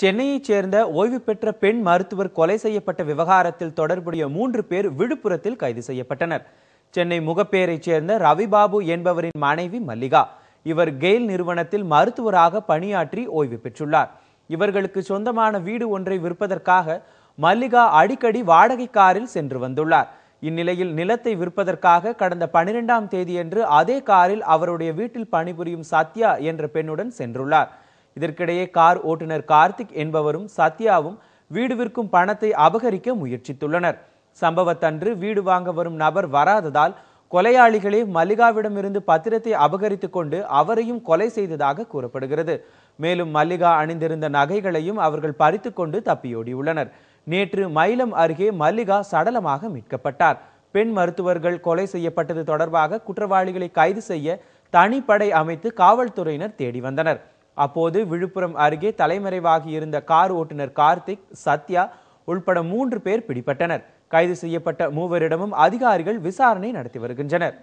சென்னையைச் சேர்ந்த ஓய்வு பெற்ற பெண் மருத்துவர் கொலை செய்யப்பட்ட விவகாரத்தில் தொடர்புடைய மூன்று பேர் விழுப்புரத்தில் கைது செய்யப்பட்டனர் சென்னை முகப்பேரைச் சேர்ந்த ரவிபாபு என்பவரின் மனைவி மல்லிகா இவர் கெயில் நிறுவனத்தில் மருத்துவராக பணியாற்றி ஓய்வு பெற்றுள்ளார் இவர்களுக்கு சொந்தமான வீடு ஒன்றை விற்பதற்காக மல்லிகா அடிக்கடி வாடகை காரில் சென்று வந்துள்ளார் இந்நிலையில் நிலத்தை விற்பதற்காக கடந்த பனிரெண்டாம் தேதியன்று அதே காரில் அவருடைய வீட்டில் பணிபுரியும் சத்யா என்ற பெண்ணுடன் சென்றுள்ளார் இதற்கிடையே கார் ஓட்டுநர் கார்த்திக் என்பவரும் சத்யாவும் வீடு விற்கும் பணத்தை அபகரிக்க முயற்சித்துள்ளனர் சம்பவத்தன்று வீடு வாங்க வரும் நபர் வராததால் கொலையாளிகளே மல்லிகாவிடமிருந்து பத்திரத்தை அபகரித்துக் கொண்டு அவரையும் கொலை செய்ததாக கூறப்படுகிறது மேலும் மல்லிகா அணிந்திருந்த நகைகளையும் அவர்கள் பறித்துக்கொண்டு கொண்டு தப்பியோடியுள்ளனர் நேற்று மயிலம் அருகே மல்லிகா சடலமாக மீட்கப்பட்டார் பெண் மருத்துவர்கள் கொலை செய்யப்பட்டது தொடர்பாக குற்றவாளிகளை கைது செய்ய தனிப்படை அமைத்து காவல்துறையினர் தேடி வந்தனர் அப்போது விழுப்புரம் அருகே தலைமறைவாகி இருந்த கார் ஓட்டுநர் கார்த்திக் சத்யா உள்பட மூன்று பேர் பிடிபட்டனர் கைது செய்யப்பட்ட மூவரிடமும் அதிகாரிகள் விசாரணை நடத்தி வருகின்றனர்